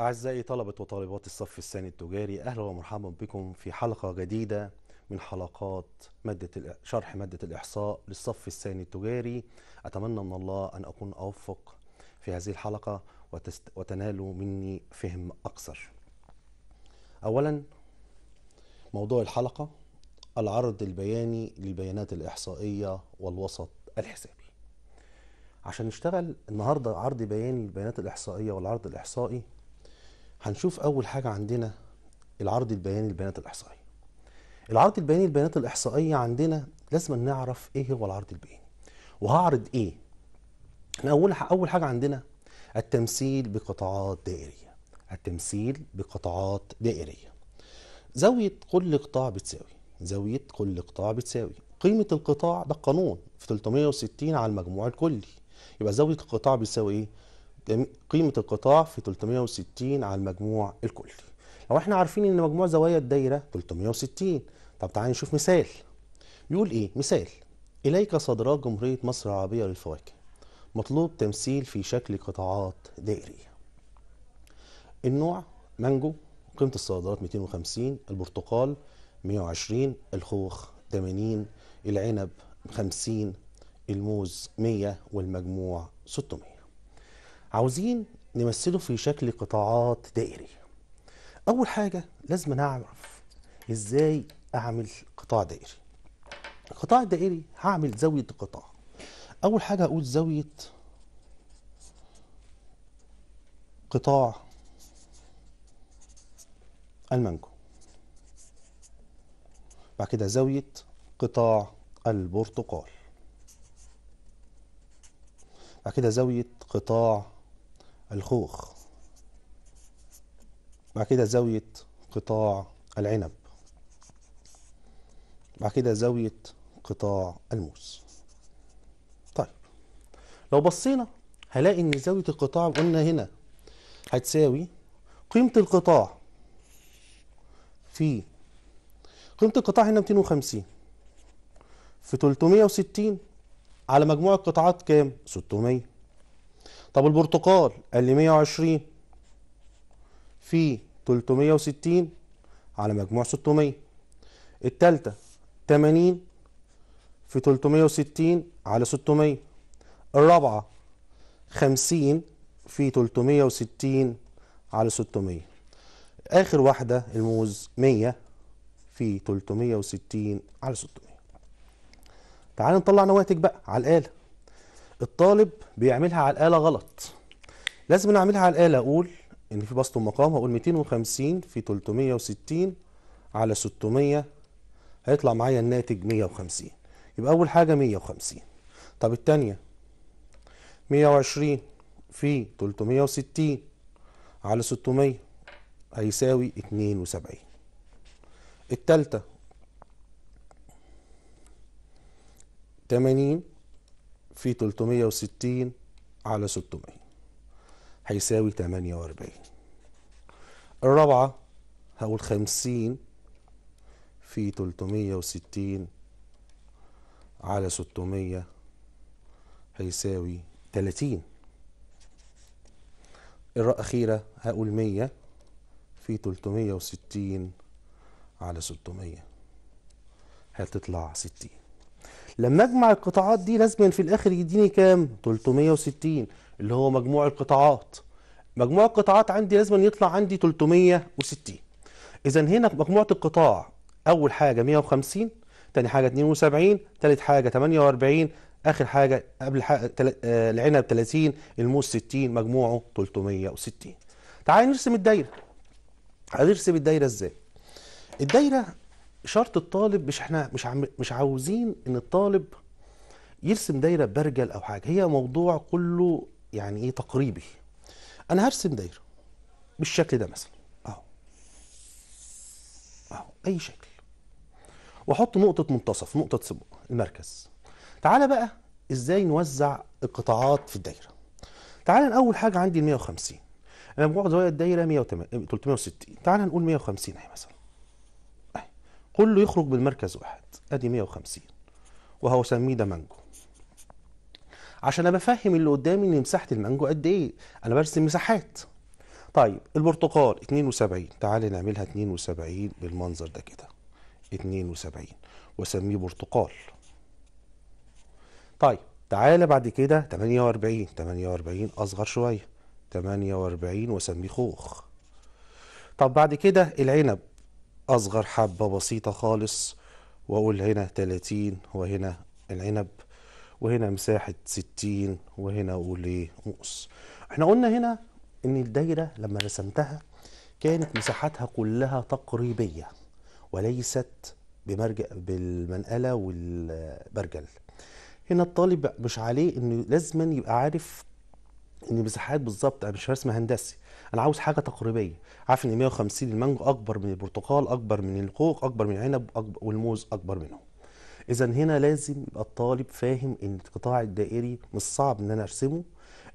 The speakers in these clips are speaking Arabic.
أعزائي طلبة وطالبات الصف الثاني التجاري أهلا ومرحبا بكم في حلقة جديدة من حلقات مادة شرح مادة الإحصاء للصف الثاني التجاري أتمنى من الله أن أكون أوفق في هذه الحلقة وتنالوا مني فهم أكثر أولا موضوع الحلقة العرض البياني للبيانات الإحصائية والوسط الحسابي عشان نشتغل النهاردة عرض بياني للبيانات الإحصائية والعرض الإحصائي هنشوف اول حاجه عندنا العرض البياني للبيانات الاحصائيه العرض البياني للبيانات الاحصائيه عندنا لازم نعرف ايه هو العرض البياني وهعرض ايه احنا اول اول حاجه عندنا التمثيل بقطاعات دائريه التمثيل بقطاعات دائريه زاويه كل قطاع بتساوي زاويه كل قطاع بتساوي قيمه القطاع ده قانون في 360 على المجموع الكلي يبقى زاويه القطاع بتساوي ايه قيمة القطاع في 360 على المجموع الكلي لو احنا عارفين ان مجموع زوايا الدايرة 360 طب تعالى نشوف مثال يقول ايه مثال اليك صدرات جمهورية مصر العربية للفواكه مطلوب تمثيل في شكل قطاعات دائرية النوع مانجو قيمة الصادرات 250 البرتقال 120 الخوخ 80 العنب 50 الموز 100 والمجموع 600 عاوزين نمثله في شكل قطاعات دائري اول حاجه لازم نعرف ازاي اعمل قطاع دائري القطاع الدائري هعمل زاويه قطاع اول حاجه هقول زاويه قطاع المانجو بعد كده زاويه قطاع البرتقال بعد كده زاويه قطاع الخوخ بعد كده زاوية قطاع العنب بعد كده زاوية قطاع الموز طيب لو بصينا هلاقي ان زاوية القطاع قلنا هنا هتساوي قيمة القطاع في قيمة القطاع هنا 250 في 360 على مجموع القطاعات كام 600 طب البرتقال قال لي 120 في 360 على مجموع 600 التالتة 80 في 360 على 600 الرابعة 50 في 360 على 600 آخر واحدة الموز 100 في 360 على 600 تعال نطلع نواتج بقى على الآلة الطالب بيعملها على الآلة غلط لازم نعملها على الآلة أقول إن في بسط المقام هقول 250 في 360 على 600 هيطلع معايا الناتج 150 يبقى أول حاجة 150 طب التانية 120 في 360 على 600 هيساوي 72 التالتة 80 في 360 على 600 هيساوي 48 الرابعة هقول 50 في 360 على 600 هيساوي 30 الأخيرة هقول 100 في 360 على 600 هتطلع 60 لما اجمع القطاعات دي لازم في الاخر يديني كام 360 اللي هو مجموع القطاعات مجموع القطاعات عندي لازم يطلع عندي 360 اذا هنا مجموعه القطاع اول حاجه 150 تاني حاجه 72 تالت حاجه 48 اخر حاجه قبل حاجة تل... آه العنب 30 الموز 60 مجموعه 360 تعالى نرسم الدايره هنرسم الدايره ازاي الدايره شرط الطالب مش احنا مش عم مش عاوزين ان الطالب يرسم دايره برجل او حاجه هي موضوع كله يعني ايه تقريبي انا هرسم دايره بالشكل ده مثلا اهو اهو اي شكل واحط نقطه منتصف نقطه سبق المركز تعالى بقى ازاي نوزع القطاعات في الدايره تعالى اول حاجه عندي ال 150 انا مجموع زوايا الدايره 180 360 تعالى نقول 150 اهي مثلا كله يخرج بالمركز واحد ادي 150 وهو سميه ده مانجو عشان انا بفهم اللي قدامي ان مساحه المانجو قد ايه انا برسم مساحات طيب البرتقال 72 تعالي نعملها 72 بالمنظر ده كده 72 واسميه برتقال طيب تعالى بعد كده 48 48 اصغر شويه 48 واسميه خوخ طب بعد كده العنب اصغر حبه بسيطه خالص واقول هنا 30 وهنا العنب وهنا مساحه 60 وهنا اقول ايه نقص احنا قلنا هنا ان الدايره لما رسمتها كانت مساحتها كلها تقريبيه وليست بمرجع بالمنقله والبرجل هنا الطالب مش عليه انه لازما يبقى عارف ان المساحات بالظبط انا مش رسم هندسي انا عاوز حاجه تقريبيه عارف ان 150 المانجو اكبر من البرتقال اكبر من الخوخ اكبر من العنب أكبر والموز اكبر منهم اذا هنا لازم يبقى الطالب فاهم ان القطاع الدائري مش صعب ان انا ارسمه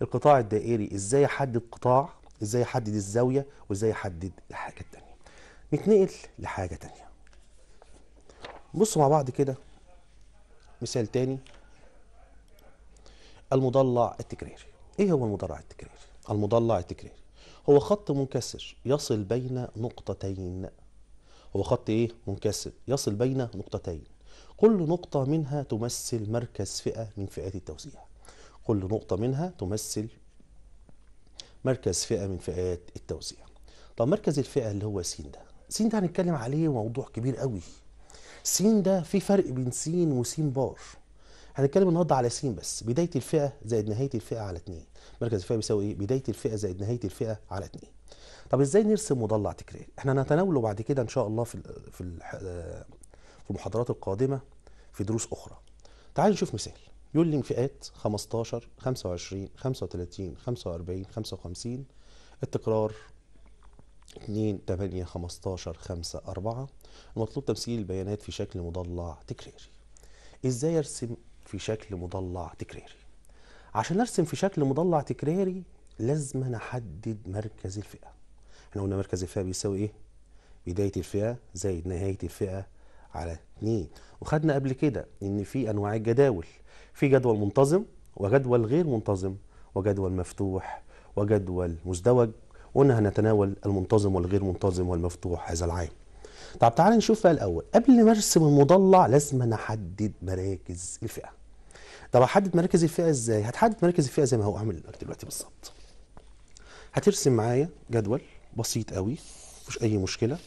القطاع الدائري ازاي احدد قطاع ازاي احدد الزاويه وازاي احدد الحاجه التانية نتنقل لحاجه تانية بصوا مع بعض كده مثال تاني المضلع التكراري ايه هو المضلع التكراري المضلع التكراري هو خط منكسر يصل بين نقطتين هو خط ايه منكسر يصل بين نقطتين كل نقطة منها تمثل مركز فئة من فئات التوزيع كل نقطة منها تمثل مركز فئة من فئات التوزيع طب مركز الفئة اللي هو س ده س ده هنتكلم عليه موضوع كبير قوي س ده في فرق بين س وسين بار هنتكلم النهارده على س بس بدايه الفئه زائد نهايه الفئه على 2 مركز الفئه بيساوي ايه بدايه الفئه زائد نهايه الفئه على 2 طب ازاي نرسم مضلع تكراري احنا هنتناوله بعد كده ان شاء الله في في آه، في المحاضرات القادمه في دروس اخرى تعال نشوف مثال يقول لي فئات 15 25 35 45 55 التكرار 2 8 15 5 4 المطلوب تمثيل البيانات في شكل مضلع تكراري ازاي ارسم في شكل مضلع تكراري عشان ارسم في شكل مضلع تكراري لازم أنا احدد مركز الفئه احنا قلنا مركز الفئه بيساوي ايه بدايه الفئه زائد نهايه الفئه على 2 وخدنا قبل كده ان في انواع الجداول في جدول منتظم وجدول غير منتظم وجدول مفتوح وجدول مزدوج وقلنا هنتناول المنتظم والغير منتظم والمفتوح هذا العام طب تعال نشوف بقى الاول قبل ما ارسم المضلع لازم أنا احدد مراكز الفئه طب احدد مراكز الفئه ازاي هتحدد مراكز الفئه زي ما هو اعمل لك دلوقتي بالظبط هترسم معايا جدول بسيط قوي مفيش اي مشكله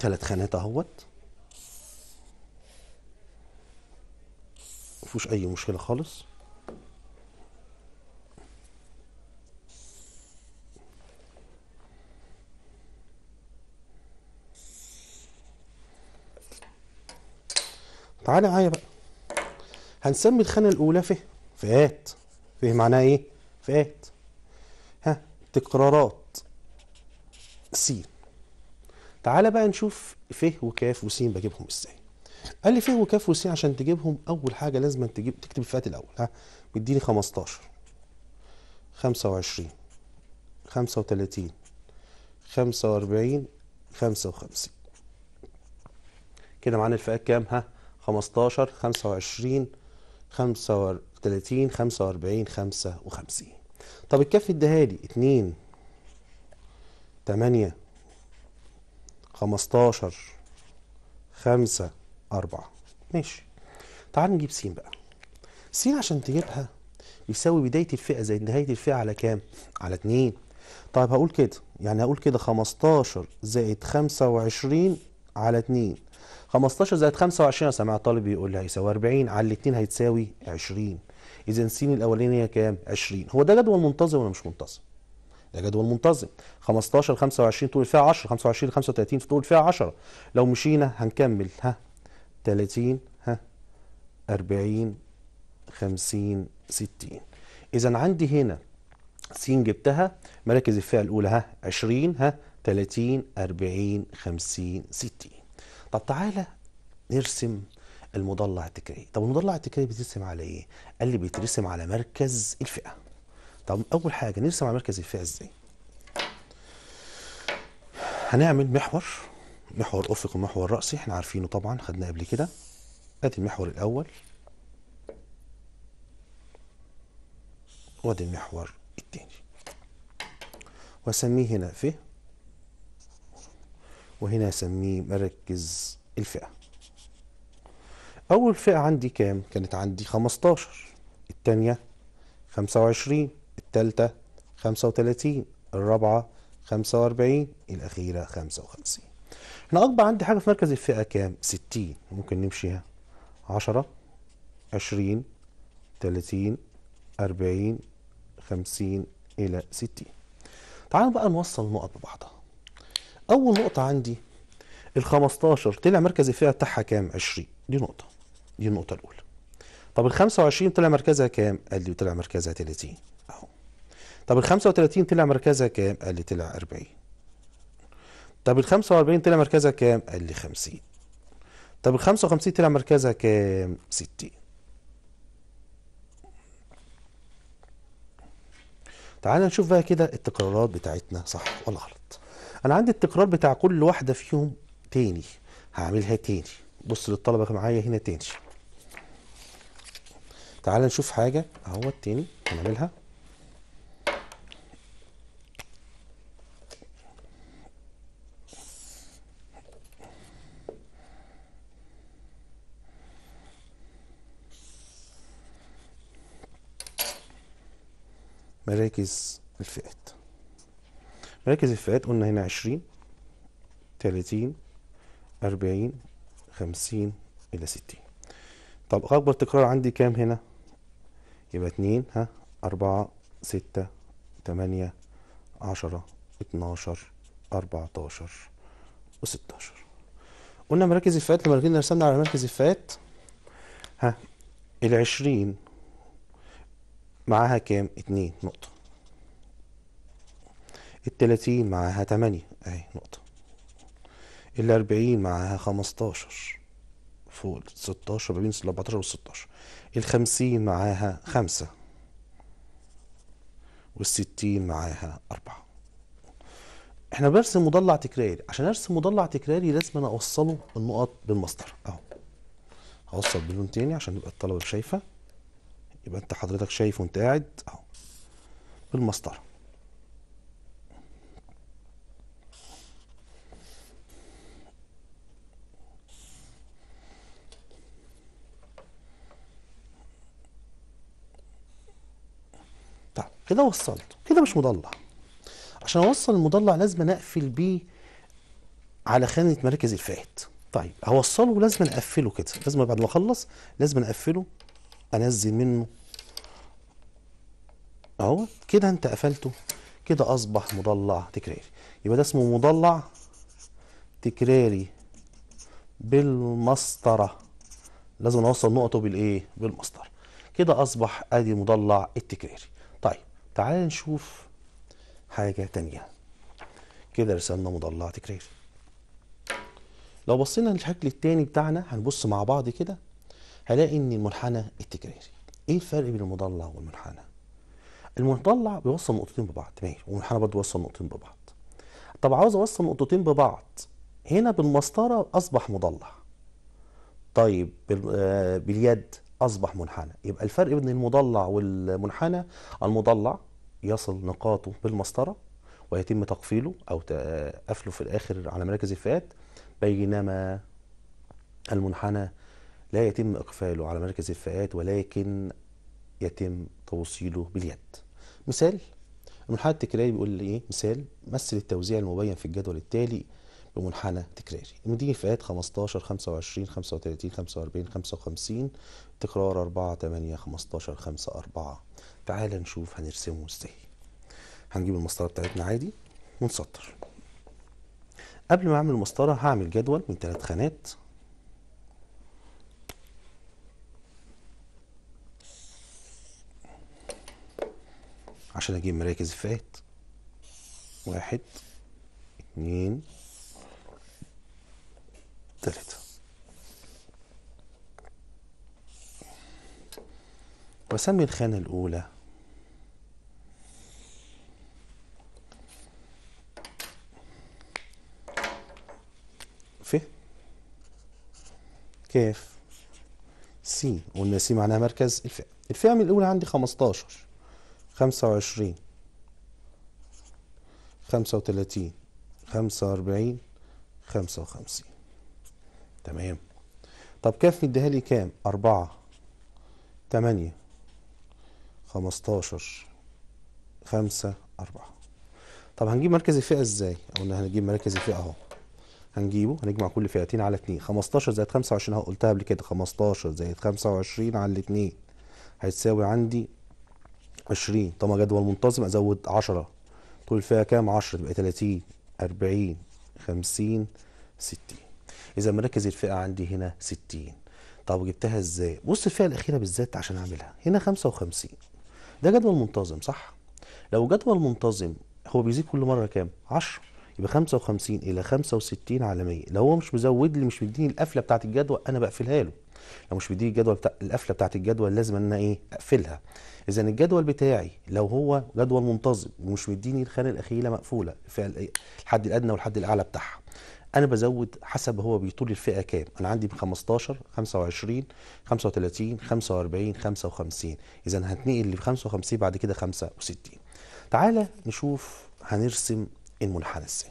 ثلاث خانات اهوت مفيش اي مشكله خالص تعالى معايا بقى هنسمي الخانة الأولى ف فئات ف معناها إيه؟ فئات ها تكرارات س تعالى بقى نشوف ف وكاف وس بجيبهم ازاي قال لي ف وكاف وس عشان تجيبهم اول حاجه لازم تجيب تكتب الفئات الاول ها مديني 15 25 35 45 55 كده معانا الفئات كام ها 15 25 35 45 55 طب الكف اديها لي 2 8 15 5 4 ماشي تعال نجيب س بقى س عشان تجيبها يساوي بداية الفئة زائد نهاية الفئة على كام؟ على 2 طيب هقول كده يعني هقول كده 15 زائد 25 على 2 15 زائد 25 سمع طالب بيقول لي هيساوي 40 على الاثنين هيتساوي 20 اذا س الاولانيه كام 20 هو ده جدول منتظم ولا مش منتظم ده جدول منتظم 15 25 طول فيها 10 25 35 في طول فيها 10 لو مشينا هنكمل ها 30 ها 40 50 60 اذا عندي هنا س جبتها مراكز الفئه الاولى ها 20 ها 30 40 50 60 طب تعالى نرسم المضلع التكراري طب المضلع التكراري بيترسم على ايه قال لي بيترسم على مركز الفئه طب اول حاجه نرسم على مركز الفئه ازاي هنعمل محور محور افق ومحور راسي احنا عارفينه طبعا خدناه قبل كده ادي المحور الاول وادي المحور الثاني واسميه هنا ف وهنا اسميه مركز الفئة أول فئة عندي كام؟ كانت عندي 15 الثانية 25 الثالثة 35 الرابعة 45 الأخيرة 55 احنا أكبر عندي حاجة في مركز الفئة كام؟ 60 ممكن نمشيها 10 20 30 40 50 إلى 60 تعالوا بقى نوصل النقط ببعضها اول نقطه عندي ال 15 طلع مركز الفئه بتاعها كام 20 دي نقطه دي النقطه الاولى طب ال 25 طلع مركزها كام قال لي طلع مركزها 30 اهو طب ال 35 طلع مركزها كام قال لي طلع 40 طب ال 45 طلع مركزها كام قال لي 50 طب ال 55 طلع مركزها كام 60 تعال نشوف بقى كده التكرارات بتاعتنا صح ولا غلط انا عندي التكرار بتاع كل واحده فيهم تاني هعملها تاني بص للطلبه معايا هنا تاني تعال نشوف حاجه اهو تاني هنعملها مراكز الفئات مراكز الفئات قلنا هنا 20 30 40 50 إلى 60 طب أكبر تكرار عندي كام هنا؟ يبقى 2 ها 4 6 8 10 12 14 و16 قلنا مراكز الفئات لما جينا رسمنا على مراكز الفئات ها ال 20 معاها كام؟ 2 نقطة التلاتين معاها تمانية اهي نقطة الأربعين معاها خمستاشر فوق الستاشر ما بين الأربعتاشر والستاشر الخمسين معاها خمسة والستين معاها أربعة احنا برسم مضلع تكراري عشان ارسم مضلع تكراري لازم انا اوصله النقط بالمصدر اهو هوصل بلون تاني عشان يبقى الطلبة شايفة يبقى انت حضرتك شايف وانت قاعد اهو بالمسطره كده وصلته كده مش مضلع عشان اوصل المضلع لازم اقفل بيه على خانه مراكز الفائت طيب هوصله لازم اقفله كده لازم بعد ما اخلص لازم اقفله انزل منه اهو كده انت قفلته كده اصبح مضلع تكراري يبقى ده اسمه مضلع تكراري بالمسطره لازم اوصل نقطه بالايه بالمسطره كده اصبح ادي مضلع التكراري طيب تعال نشوف حاجة تانية كده رسالنا مضلعة تكرير لو بصينا للشكل التاني بتاعنا هنبص مع بعض كده هلاقي ان المنحنى التكراري ايه الفرق بين المضلع والمنحنى المضلع بيوصل نقطتين ببعض ماشي والمنحنى برضه بيوصل نقطتين ببعض طب عاوز اوصل نقطتين ببعض هنا بالمسطره اصبح مضلع طيب آه، باليد أصبح منحنى يبقى الفرق بين المضلع والمنحنى المضلع يصل نقاطه بالمسطرة ويتم تقفيله أو قفله في الآخر على مراكز الفئات بينما المنحنى لا يتم إقفاله على مركز الفئات ولكن يتم توصيله باليد مثال المنحنى التكراري بيقول ايه مثال مثل التوزيع المبين في الجدول التالي بمنحنى تكراري المدين فئات 15 25 35 45 55 تكرار 4 8 15 5 4 تعال نشوف هنرسمه ازاي هنجيب المسطره بتاعتنا عادي ونسطر قبل ما اعمل المسطره هعمل جدول من ثلاث خانات عشان اجيب مراكز الفئات واحد اتنين الثالثة وسمي الخانة الأولى ف كاف سي قلنا سي معناها مركز الفئة الفئة من الأولى عندي 15 25 35 45 55 تمام طب كاف مديها لي كام أربعة تمانية خمستاشر خمسة أربعة طب هنجيب مركز الفئة ازاي قلنا هنجيب مركز الفئة اهو هنجيبه هنجمع كل فئتين على اتنين خمستاشر زائد خمسة وعشرين قلتها قبل كده خمستاشر زائد خمسة وعشرين على اتنين هيتساوي عندي عشرين طب ما جدول منتظم ازود عشرة كل فئة كام عشرة تبقى تلاتين أربعين خمسين ستين اذا مراكز الفئه عندي هنا 60 طب جبتها ازاي بص الفئه الاخيره بالذات عشان اعملها هنا 55 ده جدول منتظم صح لو جدول منتظم هو بيزيد كل مره كام 10 يبقى 55 الى 65 على 100 لو هو مش مزود لي مش مديني القفله بتاعه الجدول انا بقفلها له لو مش مديني الجدول بتاع القفله بتاعه الجدول لازم ان انا ايه اقفلها اذا الجدول بتاعي لو هو جدول منتظم ومش مديني الخانه الاخيره مقفوله الفئه الحد الادنى والحد الاعلى بتاعها انا بزود حسب هو بيطول الفئه كام انا عندي من 15 25 35 45 55 اذا هتنقل ل 55 بعد كده 65 تعالى نشوف هنرسم المنحنى ازاي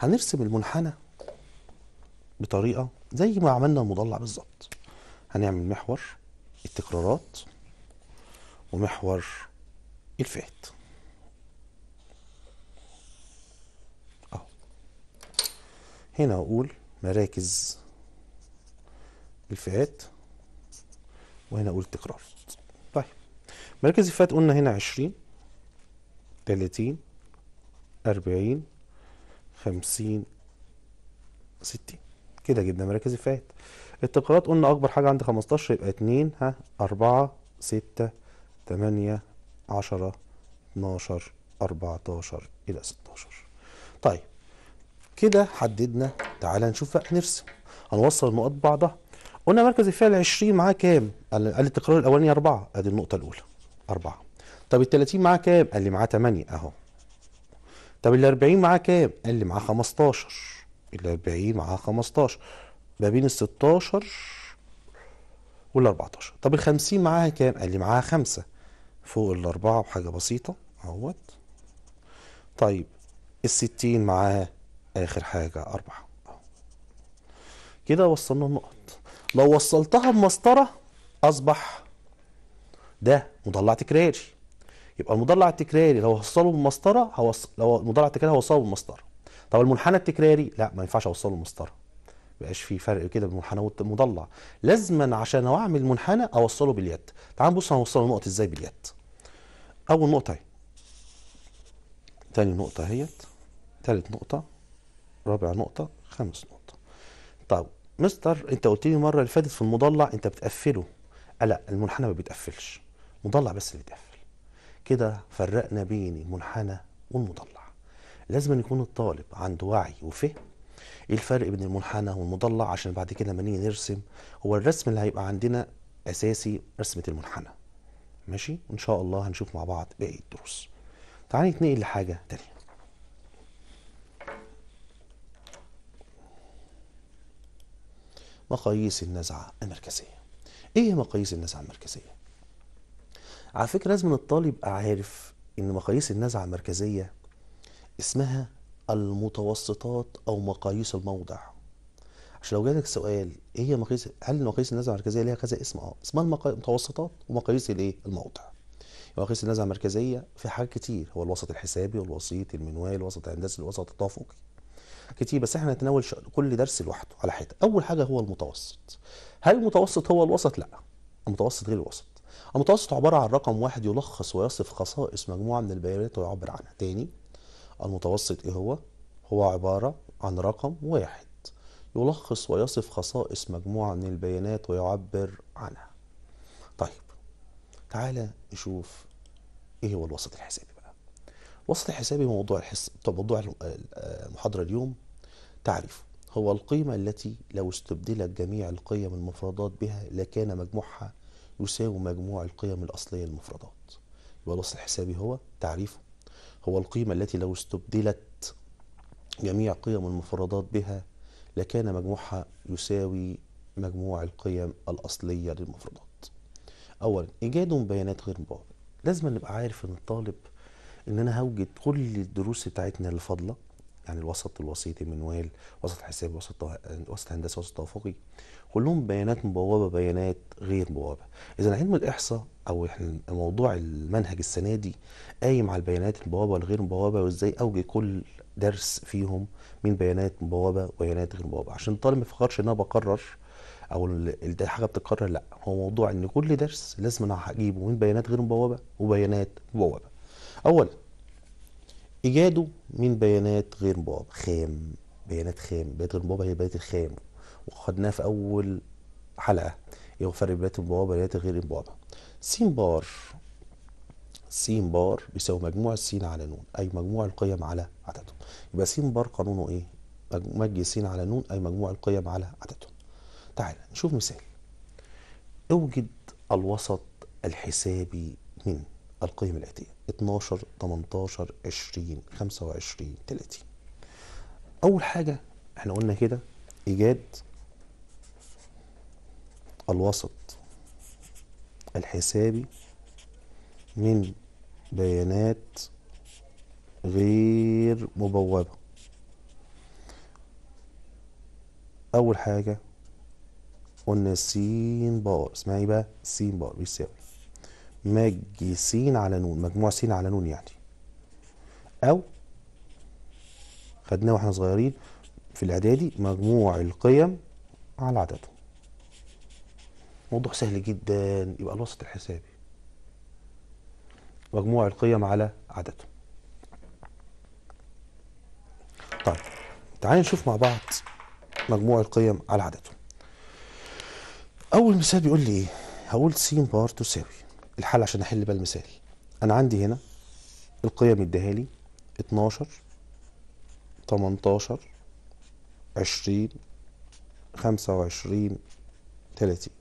هنرسم المنحنى بطريقه زي ما عملنا المضلع بالظبط هنعمل محور التكرارات ومحور الفات هنا اقول مراكز الفئات وهنا اقول تكرار طيب مراكز الفئات قلنا هنا 20 30 40 50 60 كده جبنا مراكز الفئات التكرارات قلنا اكبر حاجه عند 15 يبقى 2 ها 4 6 8 10 12 14 الى 16 طيب كده حددنا تعالى نشوف بقى نرسم هنوصل النقط ببعضها قلنا مركز الفعل 20 معاه كام؟ قال التكرار الاولاني 4 ادي النقطه الاولى 4 طب ال 30 معاه كام؟ قال لي معاه 8 اهو طب ال 40 معاه كام؟ قال لي معاه 15 ال 40 معاه 15 ما بين ال 16 وال 14 طب ال 50 معاها كام؟ قال لي معاها 5 فوق الأربعة بحاجة بسيطة اهوت طيب ال 60 معاها اخر حاجه اربعه كده وصلنا النقط لو وصلتها بمسطره اصبح ده مضلع تكراري يبقى المضلع التكراري لو هوصله بمسطره هوص... لو المضلع التكراري هوصله بمسطره طب المنحنى التكراري لا ما ينفعش اوصله بمسطره بقاش في فرق كده بين المنحنى والمضلع لازما عشان اعمل منحنى اوصله باليد تعال نبص هنوصل النقط ازاي باليد اول نقطه اهي تاني نقطه اهيت تالت نقطه رابع نقطة خامس نقطة طب مستر انت قلت لي المرة اللي فاتت في المضلع انت بتقفله لا المنحنى ما بيتقفلش مضلع بس اللي بيتقفل كده فرقنا بين المنحنى والمضلع لازم يكون الطالب عنده وعي وفهم ايه الفرق بين المنحنى والمضلع عشان بعد كده لما نيجي نرسم هو الرسم اللي هيبقى عندنا اساسي رسمه المنحنى ماشي وان شاء الله هنشوف مع بعض باقي الدروس تعالى نتنقل لحاجه تانية مقاييس النزعة المركزية ايه مقاييس النزعة المركزية؟ على فكرة لازم الطالب عارف ان مقاييس النزعة المركزية اسمها المتوسطات او مقاييس الموضع عشان لو جالك سؤال ايه هي مقاييس هل مقاييس النزعه المركزيه ليها كذا اسم اه اسمها المتوسطات ومقاييس الايه الموضع مقاييس النزعه المركزيه في حاجات كتير هو الوسط الحسابي والوسيط المنوالي الوسط الهندسي الوسط التوافقي كتير بس احنا نتناول كل درس لوحده على حته اول حاجه هو المتوسط هل المتوسط هو الوسط لا المتوسط غير الوسط المتوسط عباره عن رقم واحد يلخص ويصف خصائص مجموعه من البيانات ويعبر عنها تاني المتوسط ايه هو هو عباره عن رقم واحد يلخص ويصف خصائص مجموعه من البيانات ويعبر عنها طيب تعالى نشوف ايه هو الوسط الحسابي وصل حسابي موضوع الحس... موضوع المحاضرة آه، اليوم تعريفه هو القيمة التي لو استبدلت جميع القيم المفردات بها لكان مجموعها يساوي مجموع القيم الأصلية للمفردات يبقى الوصل الحسابي هو تعريفه هو القيمة التي لو استبدلت جميع قيم المفردات بها لكان مجموعها يساوي مجموع القيم الأصلية للمفردات أولا إيجاد بيانات غير مباشرة لازم نبقى عارف إن الطالب ان انا هوجد كل الدروس بتاعتنا الفاضله يعني الوسط الوسيطي منوال وسط حساب وسط وسط هندسه وسط توافقي كلهم بيانات مبوبه بيانات غير مبوبه اذا علم الاحصاء او احنا موضوع المنهج السنه دي قايم على البيانات المبوبه والغير مبوبه وازاي اوجد كل درس فيهم من بيانات مبوبه وبيانات غير مبوبه عشان الطالب ما يفكرش ان انا بقرر او ده حاجه بتتكرر لا هو موضوع ان كل درس لازم انا هجيبه من بيانات غير مبوبه وبيانات مبوبه اولا ايجاده من بيانات غير مبوبه خام بيانات خام بيانات غير مبوبه هي بيانات الخام وخدناها في اول حلقه ايه هو فرق بيانات المبابة وبيانات غير مبوبه س بار س بار بيساوي مجموع س على ن اي مجموع القيم على عددهم يبقى س بار قانونه ايه مجي س على ن اي مجموع القيم على عددهم تعال نشوف مثال اوجد الوسط الحسابي من القيم الآتية 12 18 20 25 30 أول حاجة احنا قلنا كده إيجاد الوسط الحسابي من بيانات غير مبوبة أول حاجة قلنا سين باور اسمها ايه بقى؟ سين باور بيساوي مج س على نون مجموع س على نون يعني أو خدناه واحنا صغيرين في الإعدادي مجموع القيم على عددهم موضوع سهل جدا يبقى الوسط الحسابي مجموع القيم على عددهم طيب تعالى نشوف مع بعض مجموع القيم على عددهم أول مثال بيقول لي إيه؟ هقول س بار تساوي الحل عشان احل بقى المثال انا عندي هنا القيم اديها لي 12 18 20 25 30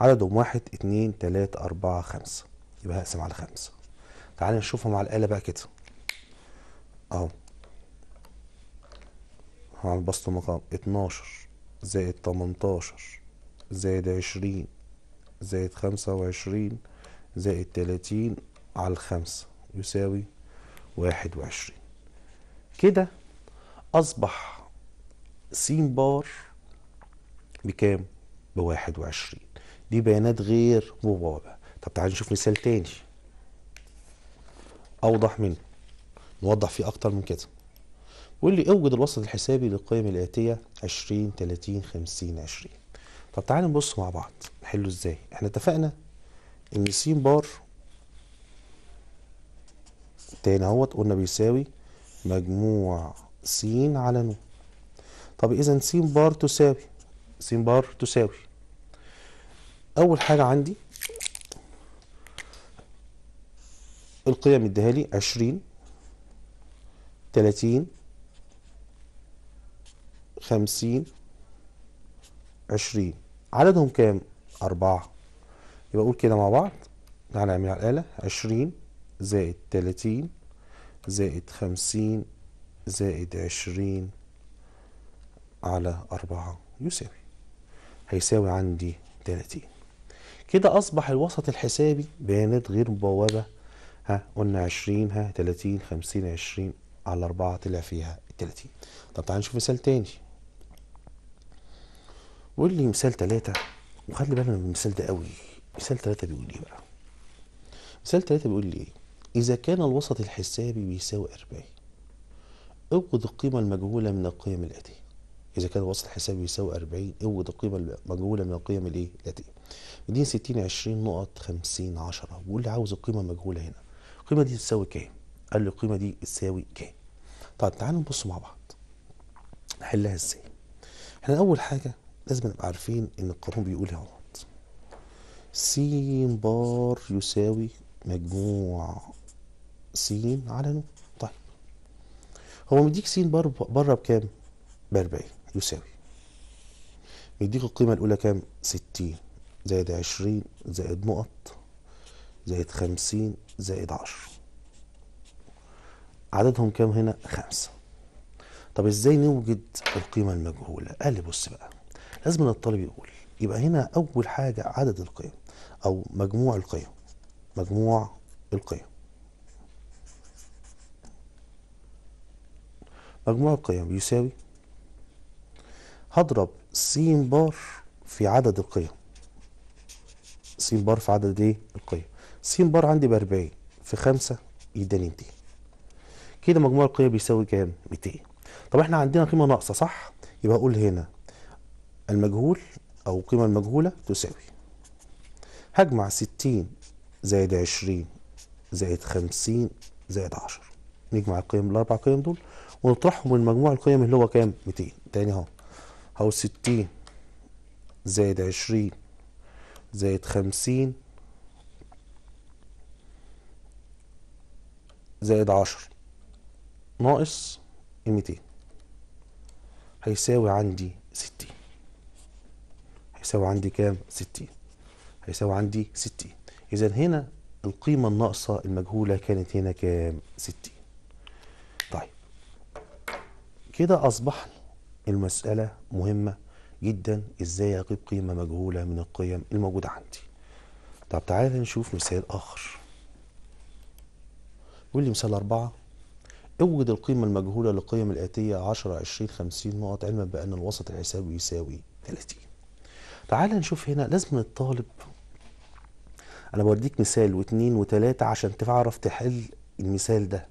عددهم واحد اتنين تلاتة أربعة خمسة يبقى هقسم على خمسة تعالى نشوفهم على الآلة بقى كده أهو هعمل بسط مقام اتناشر زائد 18 زائد عشرين زائد خمسة وعشرين زائد تلاتين على الخمسة يساوي واحد وعشرين كده أصبح س بار بكام؟ بواحد وعشرين دي بيانات غير مبوابة طب تعال نشوف مثال تاني أوضح منه نوضح فيه أكتر من كده واللي اوجد الوسط الحسابي للقيم الآتية عشرين تلاتين خمسين عشرين طب تعالى نبص مع بعض نحله ازاي احنا اتفقنا ان س بار تاني اهوت قلنا بيساوي مجموع س على ن طب اذا س بار تساوي س بار تساوي اول حاجه عندي القيم اديها لي 20 30 50 20 عددهم كام؟ أربعة يبقى أقول كده مع بعض تعالى نعمل على الآلة عشرين زائد تلاتين زائد خمسين زائد عشرين على أربعة يساوي هيساوي عندي تلاتين كده أصبح الوسط الحسابي بيانات غير مبوبة ها قلنا عشرين ها تلاتين خمسين عشرين على أربعة طلع فيها التلاتين طب تعالى نشوف مثال تاني قول لي مثال ثلاثة وخلي بالك من المثال ده قوي مثال ثلاثة بيقول ايه بقى مثال ثلاثة بيقول لي إيه؟ إذا كان الوسط الحسابي بيساوي 40 اوجد القيمة المجهولة من القيم الآتية إذا كان الوسط الحسابي بيساوي 40 اوجد القيمة المجهولة من القيم الإيه الآتية مديني 60 20 نقط 50 10 بيقول لي عاوز القيمة المجهولة هنا القيمة دي تساوي كام؟ قال لي القيمة دي تساوي كام؟ طب تعالوا نبص مع بعض نحلها ازاي؟ احنا أول حاجة لازم نبقى عارفين ان القانون بيقول غلط س بار يساوي مجموع س على ن طيب هو مديك س بار بره بكام؟ ب 40 يساوي مديك القيمة الأولى كام؟ 60 زائد 20 زائد نقط زائد 50 زائد 10 عددهم كام هنا؟ خمسة طب ازاي نوجد القيمة المجهولة؟ قال لي بص بقى لازم ان الطالب يقول يبقى هنا اول حاجه عدد القيم او مجموع القيم مجموع القيم مجموع القيم يساوي هضرب س بار في عدد القيم س بار في عدد ايه القيم س بار عندي ب 40 في 5 يداني 200 كده مجموع القيم بيساوي كام 200 طب احنا عندنا قيمه ناقصه صح يبقى اقول هنا المجهول أو القيمة المجهولة تساوي هجمع ستين زائد عشرين زائد خمسين زائد عشر نجمع القيم الأربع قيم دول ونطرحهم من مجموع القيم اللي هو كام؟ ميتين تاني أهو أهو ستين زائد عشرين زائد خمسين زائد عشر ناقص ميتين هيساوي عندي ستين هيساوي عندي كام 60 هيساوي عندي 60 اذا هنا القيمة الناقصة المجهولة كانت هنا كام 60 طيب كده اصبح المسألة مهمة جدا ازاي اجيب قيمة مجهولة من القيم الموجودة عندي طب تعالى نشوف مثال اخر يقول لي مثال أربعة اوجد القيمة المجهولة للقيم الآتية 10 20 50 نقط علما بأن الوسط الحسابي يساوي 30 تعال نشوف هنا لازم الطالب انا بوديك مثال واتنين وتلاتة عشان تعرف تحل المثال ده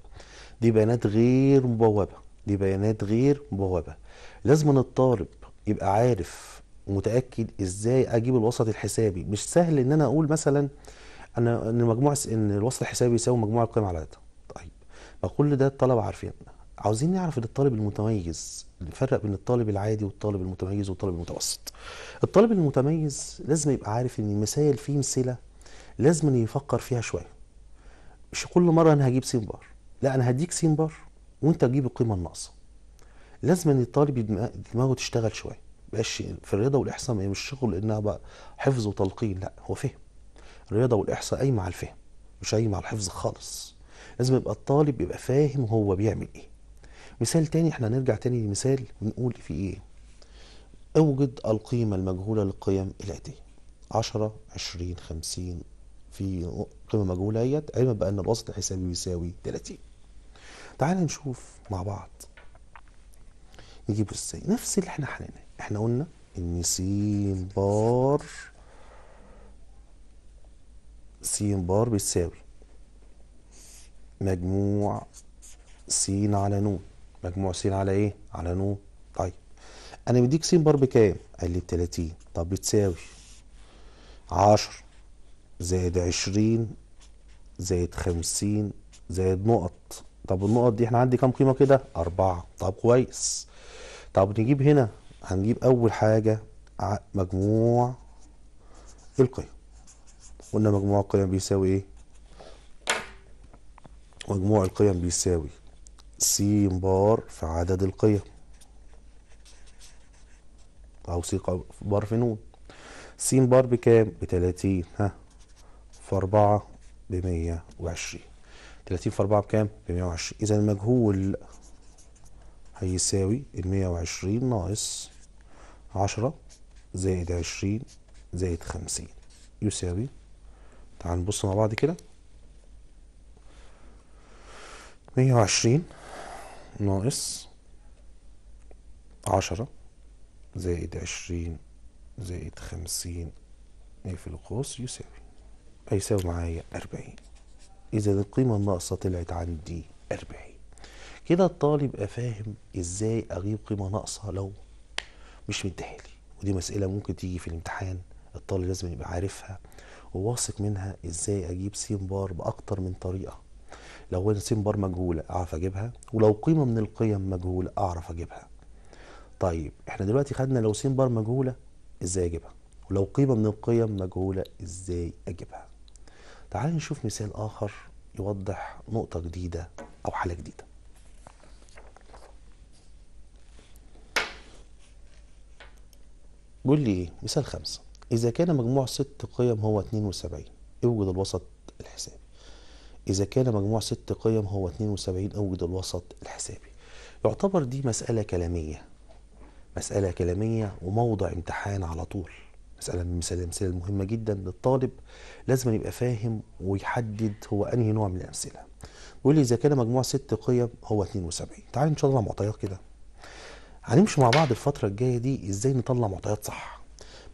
دي بيانات غير مبوبة دي بيانات غير مبوبة لازم الطالب يبقى عارف ومتأكد ازاي اجيب الوسط الحسابي مش سهل ان انا اقول مثلا انا ان مجموع ان الوسط الحسابي يساوي مجموع القيم على ده طيب ما كل ده الطلبة عارفين عاوزين نعرف ان الطالب المتميز نفرق بين الطالب العادي والطالب المتميز والطالب المتوسط الطالب المتميز لازم يبقى عارف ان المسائل فيه مثله لازم يفكر فيها شويه مش كل مره انا هجيب سين بار لا انا هديك سين بار وانت تجيب القيمه الناقصه لازم ان الطالب دماغه تشتغل شويه بقاش في الرياضه والاحصاء مش شغل انها بقى حفظ وتلقين لا هو فهم الرياضه والاحصاء قايمه على الفهم مش قايمه على الحفظ خالص لازم يبقى الطالب يبقى فاهم هو بيعمل ايه مثال تاني احنا هنرجع تاني لمثال ونقول في ايه اوجد القيمة المجهولة للقيم الآتية عشرة عشرين خمسين في قيمة مجهولة اهيت علما بأن الوسط الحسابي بيساوي تلاتين تعال نشوف مع بعض نجيبه ازاي نفس اللي احنا حليناه احنا قلنا ان س بار س بار بتساوي مجموع س على ن مجموع س على ايه على ن طيب انا مديك س بار بكام قال لي ب 30 طب بتساوي 10 زائد 20 زائد 50 زائد نقط طب النقط دي احنا عندي كام قيمه كده أربعة طب كويس طب نجيب هنا هنجيب اول حاجه مجموع القيم قلنا مجموع القيم بيساوي ايه مجموع القيم بيساوي س بار في عدد القيم او س بار في نون س بار بكام ب 30 ها في 4 ب 120 30 في 4 بكام ب 120 اذا المجهول هيساوي ال 120 ناقص 10 زائد 20 زائد 50 يساوي تعال نبص مع بعض كده 120 ناقص عشرة زائد عشرين زائد خمسين نقفل إيه القوس يساوي هيساوي معايا أربعين إذا القيمة الناقصة طلعت عندي أربعين كده الطالب يبقى فاهم إزاي أجيب قيمة ناقصة لو مش مديهالي ودي مسألة ممكن تيجي في الامتحان الطالب لازم يبقى عارفها وواثق منها إزاي أجيب س بار بأكتر من طريقة لو اسم بار مجهولة اعرف اجيبها ولو قيمة من القيم مجهولة اعرف اجيبها طيب احنا دلوقتي خدنا لو س بار مجهولة ازاي اجيبها ولو قيمة من القيم مجهولة ازاي اجيبها تعال نشوف مثال اخر يوضح نقطة جديدة او حالة جديدة قول لي ايه مثال خمسة اذا كان مجموع ست قيم هو 72 اوجد إيه الوسط الحسابي إذا كان مجموع ست قيم هو 72 أوجد الوسط الحسابي يعتبر دي مسألة كلامية مسألة كلامية وموضع امتحان على طول مسألة من الأمثلة المهمة جدا للطالب لازم يبقى فاهم ويحدد هو أنهي نوع من الأمثلة بيقول لي إذا كان مجموع ست قيم هو 72 تعالي إن شاء الله معطيات كده هنمشي مع بعض الفترة الجاية دي إزاي نطلع معطيات صح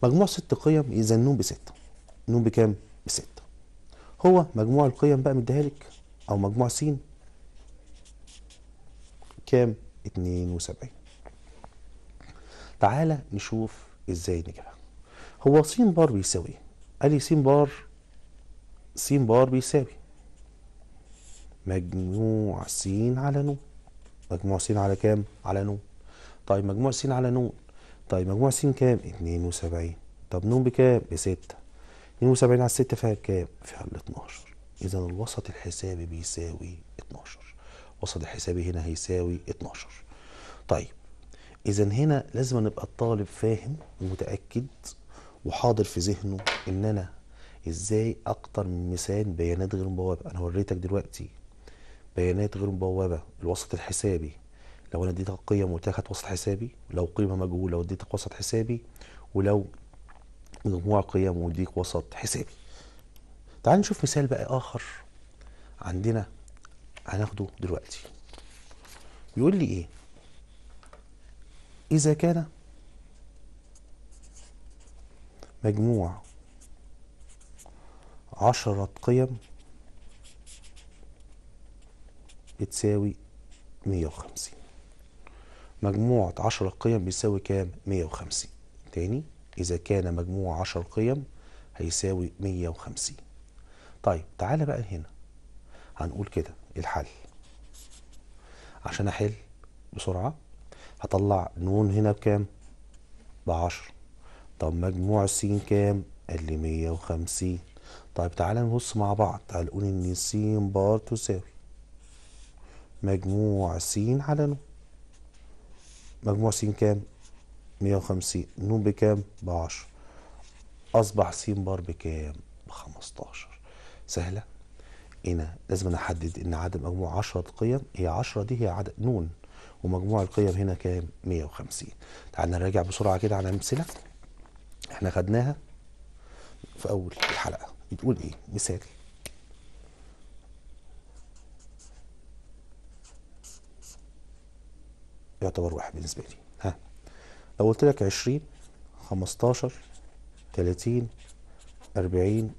مجموع ست قيم إذا النوم بستة النوم بكام؟ بستة هو مجموع القيم بقى مديها لك او مجموع س كام 72 تعالى نشوف ازاي نجيبها هو س بار بيساوي إيه؟ قال لي س بار س بار بيساوي مجموع س على ن مجموع س على كام على ن طيب مجموع س على ن طيب مجموع س كام 72 طب ن بكام بستة 72 على 6 فيها كام؟ فيها ال 12 اذا الوسط الحسابي بيساوي 12 الوسط الحسابي هنا هيساوي 12 طيب اذا هنا لازم نبقى الطالب فاهم ومتاكد وحاضر في ذهنه ان انا ازاي اكتر من مثال بيانات غير مبوبه انا وريتك دلوقتي بيانات غير مبوبه الوسط الحسابي لو انا اديتك قيم وقلت وسط حسابي لو قيمه مجهوله واديتك وسط حسابي ولو مجموع قيم وديك وسط حسابي تعال نشوف مثال بقى اخر عندنا هناخده دلوقتي بيقول لي ايه اذا كان مجموع عشرة قيم بتساوي مية وخمسين مجموعة عشرة قيم بيساوي كام مية وخمسين تاني إذا كان مجموع عشر قيم هيساوي 150 طيب تعالى بقى هنا هنقول كده الحل عشان أحل بسرعة هطلع نون هنا بكام؟ بعشر طب مجموع السين كام؟ قال لي 150 طيب تعالى نبص مع بعض هنقول إن السين بار تساوي مجموع س على نون مجموع س كام 150 نون بكام؟ ب 10 اصبح س بار بكام؟ ب 15 سهله هنا لازم نحدد احدد ان عدد مجموع 10 قيم هي 10 دي هي عدد نون ومجموع القيم هنا كام 150 تعال نراجع بسرعه كده على امثله احنا خدناها في اول الحلقه بتقول ايه مثال يعتبر واحد بالنسبه لي لو قلت لك 20 15 30 40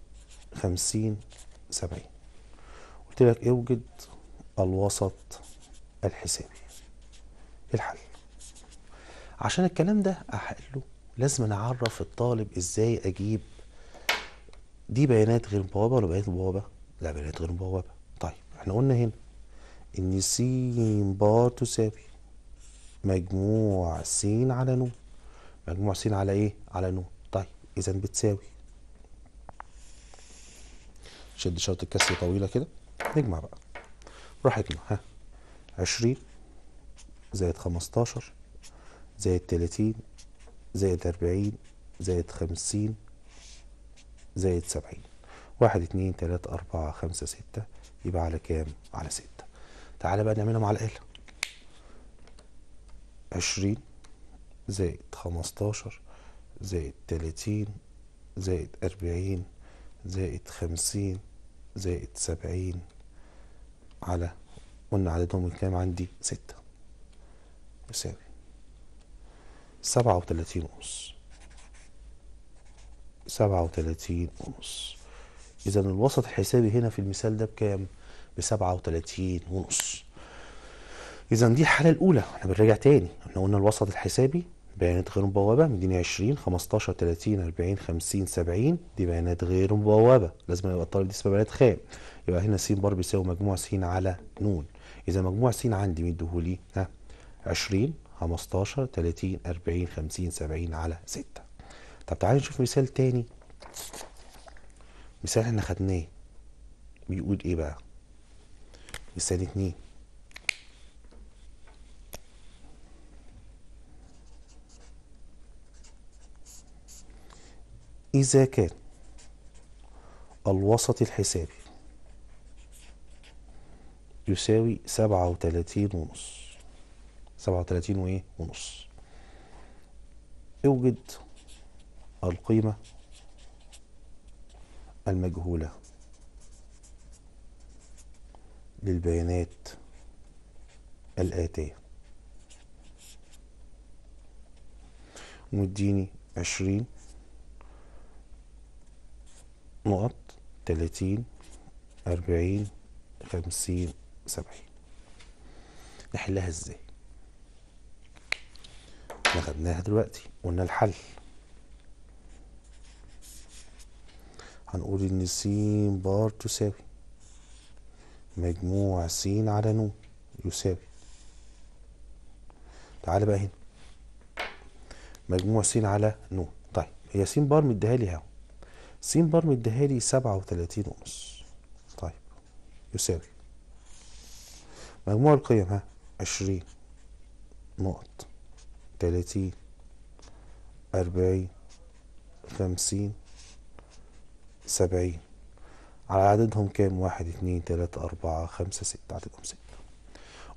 50 70 قلت لك اوجد الوسط الحسابي الحل عشان الكلام ده احله لازم اعرف الطالب ازاي اجيب دي بيانات غير مبوابه ولا بيانات مبوابه لا بيانات غير مبوابه طيب احنا قلنا هنا ان س ب تساوي مجموع س على ن مجموع س على ايه على ن طيب اذا بتساوي شد شرط الكسر طويله كده نجمع بقى اجمع ها عشرين زائد خمستاشر زائد تلاتين زائد اربعين زائد خمسين زائد سبعين واحد اتنين تلاتة أربعة خمسة ستة يبقى على كام؟ على ستة تعالى بقى نعملها مع الآلة عشرين زائد خمستاشر زائد تلاتين زائد أربعين زائد خمسين زائد سبعين على قلنا عددهم الكام عندي ستة يساوي سبعة وتلاتين ونص سبعة وتلاتين ونص إذا الوسط الحسابي هنا في المثال ده بكام؟ بسبعة وتلاتين ونص اذا دي الحاله الاولى احنا بنراجع تاني احنا قلنا الوسط الحسابي بيانات غير مبوبة مديني 20 15 30 40 50 70 دي بيانات غير مبوبة لازم يبقى الطالب دي اسمها بيانات خام يبقى هنا س بار بيساوي مجموع س على ن إذا مجموع س عندي مديهولي ها 20 15 30 40 50 70 على 6 طب تعالى نشوف مثال تاني مثال احنا خدناه بيقول ايه بقى؟ مثال اتنين إذا كان الوسط الحسابي يساوي سبعة وتلاتين ونص سبعة وتلاتين وإيه ونص اوجد القيمة المجهولة للبيانات الآتية مديني عشرين نقط تلاتين أربعين خمسين سبعين نحلها ازاي احنا خدناها دلوقتي قلنا الحل هنقول ان س بار تساوي مجموع س على ن يساوي تعالى بقى هنا مجموع س على ن طيب هي س بار مديها لي اهو س بار مديهالي سبعة وتلاتين ونص طيب يساوي مجموع القيم ها عشرين نقط تلاتين أربعين خمسين سبعين على عددهم كام واحد اتنين تلاتة أربعة خمسة ستة عددهم ستة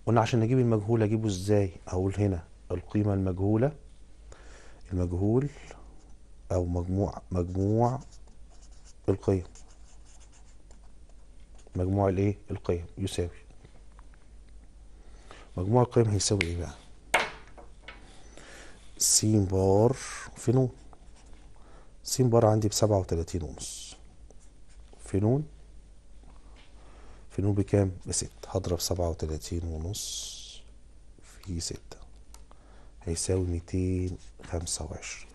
قلنا عشان نجيب المجهول أجيبه إزاي أقول هنا القيمة المجهولة المجهول أو مجموع مجموع القيم مجموع الايه القيم يساوي مجموع القيم هيساوي ايه بقى س بار في نون س بار عندي بسبعة وتلاتين ونص في نون في نون بكام بستة هضرب سبعة وتلاتين ونص في ستة هيساوي ميتين خمسة وعشرين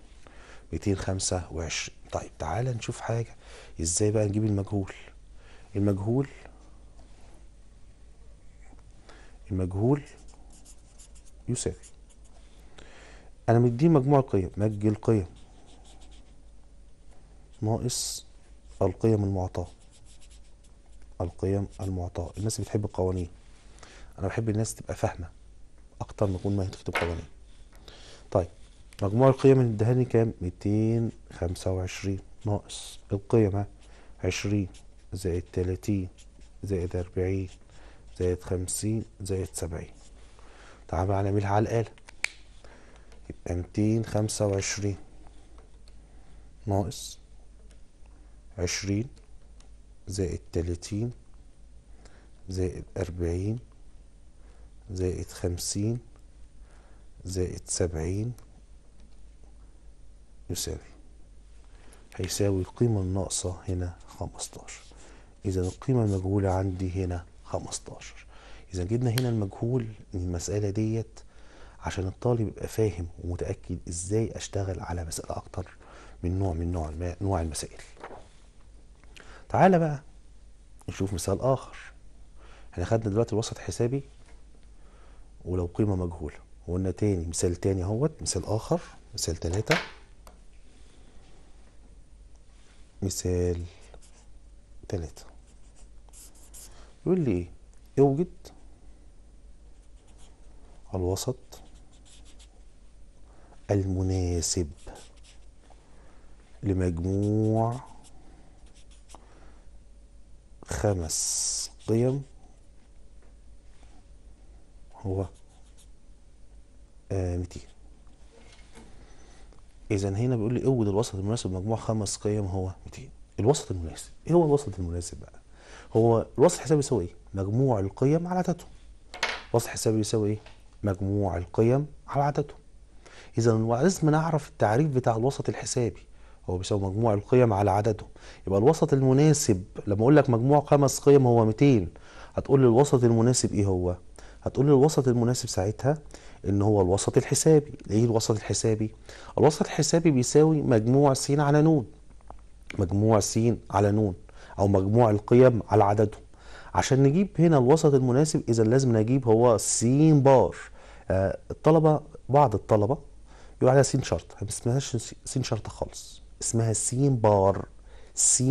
ميتين خمسة وعشرين طيب تعالى نشوف حاجة ازاي بقى نجيب المجهول المجهول المجهول يساوي انا مديه مجموع قيم مج القيم ناقص القيم المعطاة القيم المعطاة الناس اللي بتحب القوانين انا بحب الناس تبقى فاهمة اكتر ما يكون ما هي تكتب قوانين طيب مجموع القيم اللي اداهالي كام؟ ميتين خمسة وعشرين ناقص القيم عشرين زائد تلاتين زائد أربعين زائد خمسين زائد سبعين تعال بقى نعملها على الآلة يبقى ميتين خمسة وعشرين ناقص عشرين زائد تلاتين زائد أربعين زائد خمسين زائد سبعين يساوي هيساوي القيمة الناقصة هنا 15 إذا القيمة المجهولة عندي هنا 15 إذا جبنا هنا المجهول من المسألة ديت عشان الطالب يبقى فاهم ومتأكد إزاي أشتغل على مسألة أكتر من نوع من نوع أنواع المسائل تعالى بقى نشوف مثال آخر احنا خدنا دلوقتي الوسط حسابي ولو قيمة مجهولة وقلنا تاني مثال تاني اهوت مثال آخر مثال تلاتة مثال تلاتة يقول لي ايه اوجد الوسط المناسب لمجموع خمس قيم هو آه اذا هنا بيقول لي اوجد الوسط المناسب مجموع خمس قيم هو 200 الوسط المناسب ايه هو الوسط المناسب بقى هو الوسط الحسابي يساوي ايه مجموع القيم على عددهم الوسط الحسابي يساوي ايه مجموع القيم على عددهم اذا لازم نعرف التعريف بتاع الوسط الحسابي هو بيساوي مجموع القيم على عددهم يبقى الوسط المناسب لما اقول لك مجموع خمس قيم هو 200 هتقول لي الوسط المناسب ايه هو هتقول لي الوسط المناسب ساعتها ان هو الوسط الحسابي ايه الوسط الحسابي الوسط الحسابي بيساوي مجموع س على ن مجموع س على ن او مجموع القيم على عددهم عشان نجيب هنا الوسط المناسب اذا لازم نجيب هو س بار آه الطلبه بعض الطلبه يقول عليها س شرط ما اسمهاش س شرط خالص اسمها س بار س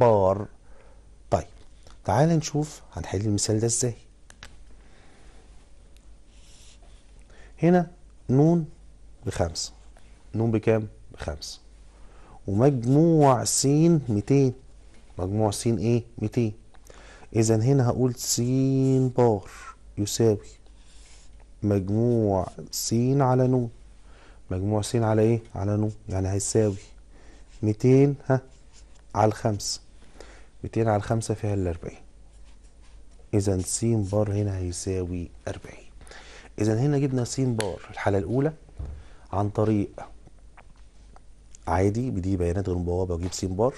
بار طيب تعال نشوف هنحل المثال ده ازاي هنا نون بخمسة نون بكام؟ بخمسة ومجموع س 200 مجموع س ايه؟ 200 اذا هنا هقول س بار يساوي مجموع س على نون مجموع س على ايه؟ على نون يعني هيساوي 200 ها على الخمسة 200 على الخمسة فيها الأربعين إذا س بار هنا هيساوي أربعين اذا هنا جبنا س بار الحاله الاولى عن طريق عادي بدي بيانات غير مبوابه واجيب س بار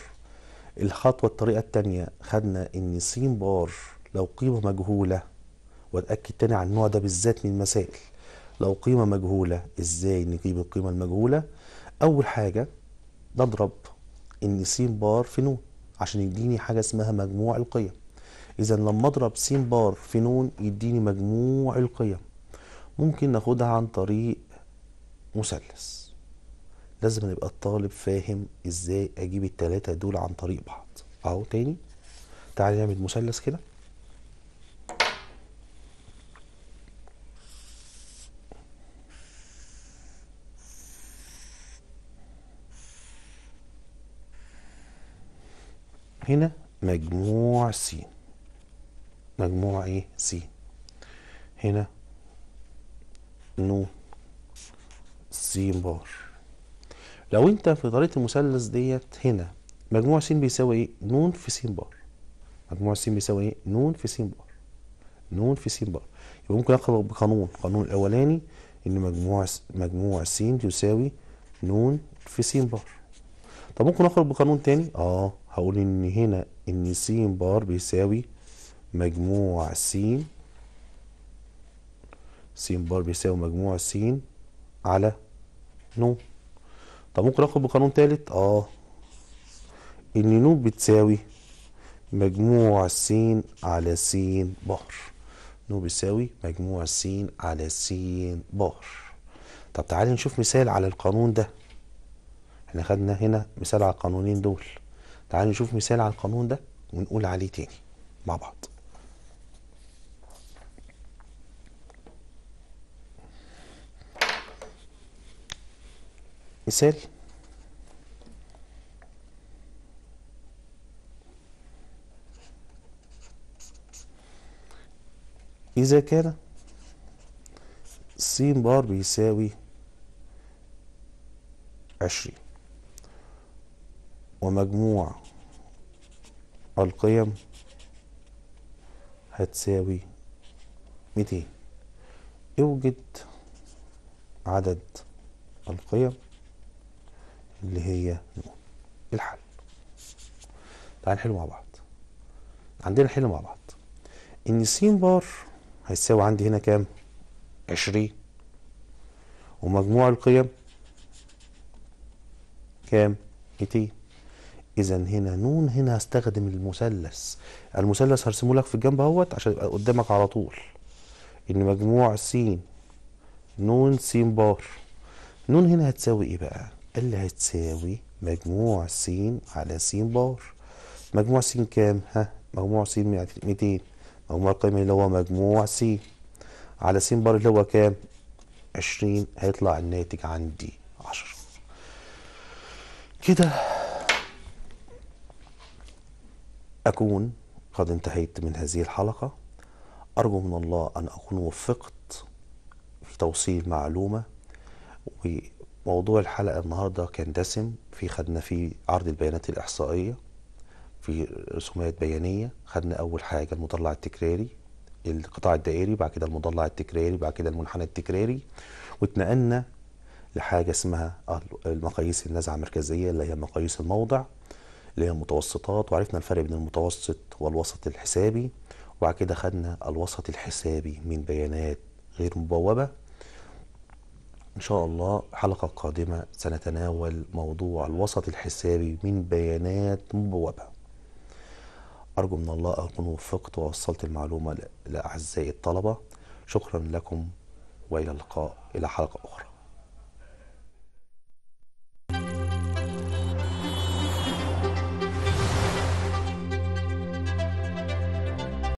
الخطوه الطريقه التانية خدنا ان س بار لو قيمه مجهوله واتاكد تاني على النوع ده بالذات من المسائل لو قيمه مجهوله ازاي نجيب القيمه المجهوله اول حاجه نضرب ان س بار في نون عشان يديني حاجه اسمها مجموع القيم اذا لما اضرب س بار في نون يديني مجموع القيم ممكن ناخدها عن طريق مثلث لازم يبقى الطالب فاهم ازاي اجيب التلاتة دول عن طريق بعض اهو تاني تعالى نعمل مثلث كده هنا مجموع س مجموع ايه س هنا نو س بار لو انت في طريقة المثلث ديت هنا مجموع س بيساوي ايه نون في س بار مجموع س بيساوي ايه نون في س بار نون في س بار يبقى ممكن اقرا بقانون القانون الاولاني ان مجموع مجموع س يساوي نون في س بار طب ممكن اخرج بقانون تاني اه هقول ان هنا ان س بار بيساوي مجموع س س بار بيساوي مجموع س على ن طب ممكن اخد بقانون تالت اه ان ن بتساوي مجموع س على س بار ن بيساوي مجموع س على س بار طب تعالي نشوف مثال على القانون ده احنا خدنا هنا مثال على القانونين دول تعالي نشوف مثال على القانون ده ونقول عليه تاني مع بعض مثال إذا كان س بار بيساوي عشرين ومجموع القيم هتساوي ميتين اوجد عدد القيم اللي هي نقوم الحل تعال نحل مع بعض عندنا حل مع بعض ان س بار هيساوي عندي هنا كام 20 ومجموع القيم كام 200 اذا هنا نون هنا هستخدم المثلث المثلث هرسمه لك في الجنب اهوت عشان يبقى قدامك على طول ان مجموع س نون س بار نون هنا هتساوي ايه بقى اللي هتساوي مجموع س على س بار مجموع س كام ها مجموع س 200 مجموع القيمه اللي هو مجموع س على س بار اللي هو كام 20 هيطلع الناتج عندي 10 كده أكون قد انتهيت من هذه الحلقة أرجو من الله أن أكون وفقت في توصيل معلومة و موضوع الحلقة النهاردة كان دسم في خدنا فيه عرض البيانات الإحصائية في رسومات بيانية خدنا أول حاجة المضلع التكراري القطاع الدائري بعد كده المضلع التكراري بعد كده المنحنى التكراري واتنقلنا لحاجة اسمها المقاييس النزعة المركزية اللي هي مقاييس الموضع اللي هي المتوسطات وعرفنا الفرق بين المتوسط والوسط الحسابي وبعد كده خدنا الوسط الحسابي من بيانات غير مبوبة إن شاء الله حلقة قادمة سنتناول موضوع الوسط الحسابي من بيانات مبوبة أرجو من الله أكون وفقت ووصلت المعلومة لأعزائي الطلبة شكرا لكم وإلى اللقاء إلى حلقة أخرى